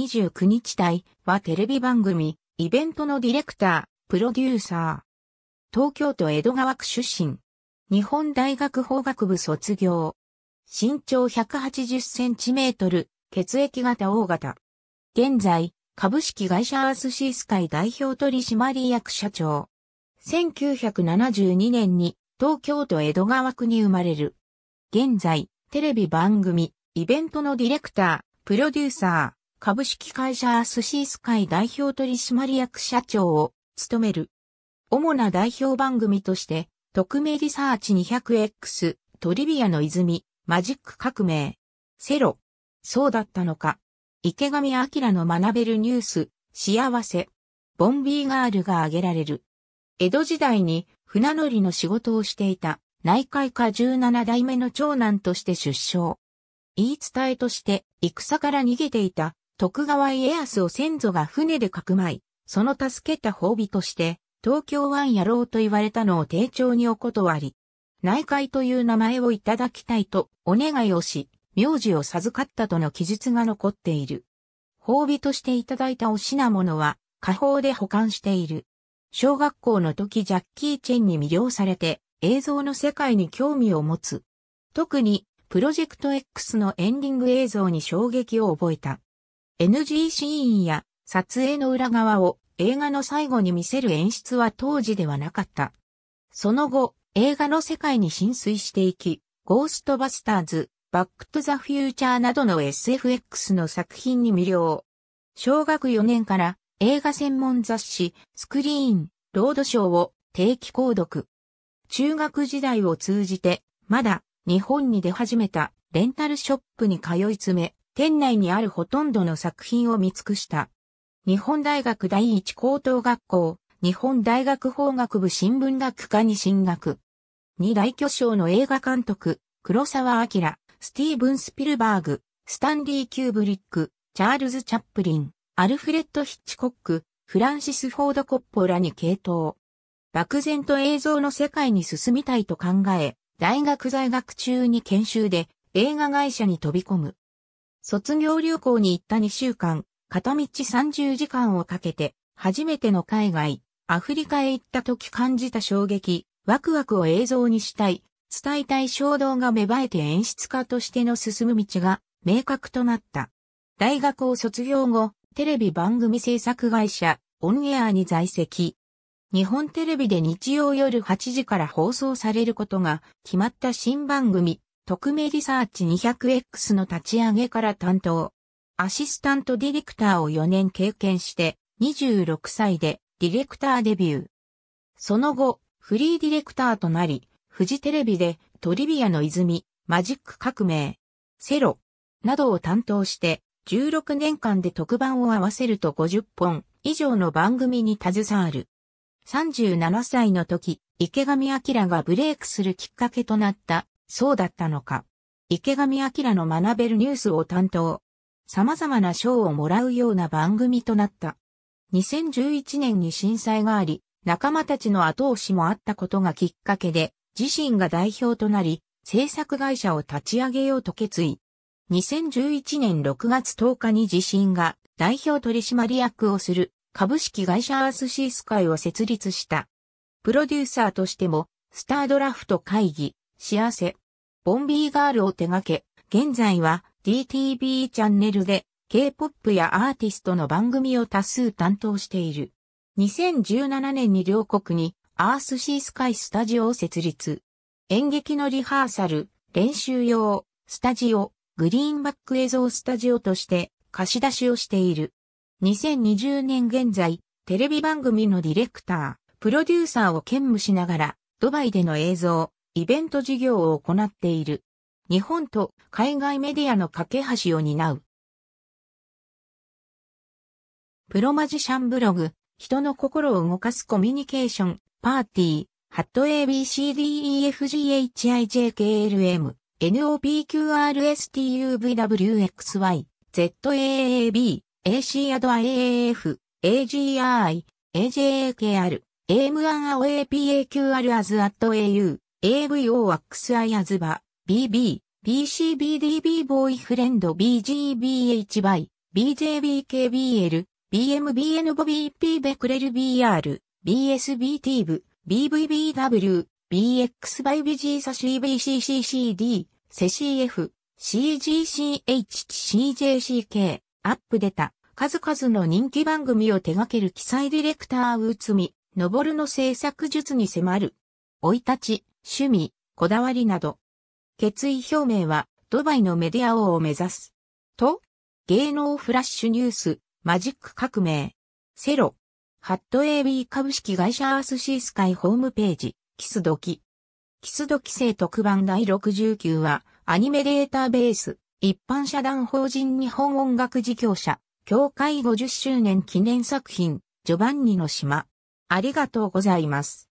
29日隊はテレビ番組、イベントのディレクター、プロデューサー。東京都江戸川区出身。日本大学法学部卒業。身長180センチメートル、血液型 O 型。現在、株式会社アースシースイ代表取締役社長。1972年に東京都江戸川区に生まれる。現在、テレビ番組、イベントのディレクター、プロデューサー。株式会社アスシース会代表取締役社長を務める。主な代表番組として、特命リサーチ 200X、トリビアの泉、マジック革命、セロ、そうだったのか、池上明の学べるニュース、幸せ、ボンビーガールが挙げられる。江戸時代に船乗りの仕事をしていた内海家17代目の長男として出生。言い伝えとして戦から逃げていた徳川家康を先祖が船でかくまい、その助けた褒美として、東京湾野郎と言われたのを丁重にお断り、内海という名前をいただきたいとお願いをし、名字を授かったとの記述が残っている。褒美としていただいたお品物は、下方で保管している。小学校の時ジャッキー・チェンに魅了されて、映像の世界に興味を持つ。特に、プロジェクト X のエンディング映像に衝撃を覚えた。NG シーンや撮影の裏側を映画の最後に見せる演出は当時ではなかった。その後、映画の世界に浸水していき、ゴーストバスターズ、バックトゥザフューチャーなどの SFX の作品に魅了。小学4年から映画専門雑誌、スクリーン、ロードショーを定期購読。中学時代を通じて、まだ日本に出始めたレンタルショップに通い詰め、店内にあるほとんどの作品を見尽くした。日本大学第一高等学校、日本大学法学部新聞学科に進学。二大巨匠の映画監督、黒沢明、スティーブン・スピルバーグ、スタンリー・キューブリック、チャールズ・チャップリン、アルフレッド・ヒッチコック、フランシス・フォード・コッポーラに傾倒。漠然と映像の世界に進みたいと考え、大学在学中に研修で映画会社に飛び込む。卒業旅行に行った2週間、片道30時間をかけて、初めての海外、アフリカへ行った時感じた衝撃、ワクワクを映像にしたい、伝えたい衝動が芽生えて演出家としての進む道が明確となった。大学を卒業後、テレビ番組制作会社、オンエアに在籍。日本テレビで日曜夜8時から放送されることが決まった新番組、特命リサーチ 200X の立ち上げから担当。アシスタントディレクターを4年経験して、26歳でディレクターデビュー。その後、フリーディレクターとなり、フジテレビでトリビアの泉、マジック革命、セロ、などを担当して、16年間で特番を合わせると50本以上の番組に携わる。37歳の時、池上明がブレイクするきっかけとなったそうだったのか。池上彰の学べるニュースを担当。様々な賞をもらうような番組となった。2011年に震災があり、仲間たちの後押しもあったことがきっかけで、自身が代表となり、制作会社を立ち上げようと決意。2011年6月10日に自身が代表取締役をする株式会社アースシース会を設立した。プロデューサーとしても、スタードラフト会議、幸せ、ボンビーガールを手掛け、現在は DTV チャンネルで K-POP やアーティストの番組を多数担当している。2017年に両国にアースシースカイスタジオを設立。演劇のリハーサル、練習用、スタジオ、グリーンバック映像スタジオとして貸し出しをしている。2020年現在、テレビ番組のディレクター、プロデューサーを兼務しながら、ドバイでの映像、イベント事業を行っている。日本と海外メディアの架け橋を担う。プロマジシャンブログ、人の心を動かすコミュニケーション、パーティー、ハット ABCDEFGHIJKLM、NOPQRSTUVWXY、ZAAB、AC アドア a f AGI、AJAKR、AM1AOAPAQR アズアット AU、AVO ワックスアイアズバ、BB、BCBDB b ボーイフレンド BGBH b y BJBKBL、BMBN ボ p b P ベクレル BR、BSBT v BVBW、BX y b g サ CBCCCD、セ CF、CGCHCJCK、アップデタ、数々の人気番組を手掛ける記載ディレクター内海、昇の制作術に迫る。追い立ち、趣味、こだわりなど。決意表明は、ドバイのメディア王を目指す。と、芸能フラッシュニュース、マジック革命。セロ。ハット AB 株式会社アースシースカイホームページ、キスドキ。キスドキ生特番第69話、アニメデータベース、一般社団法人日本音楽事業者、協会50周年記念作品、ジョバンニの島。ありがとうございます。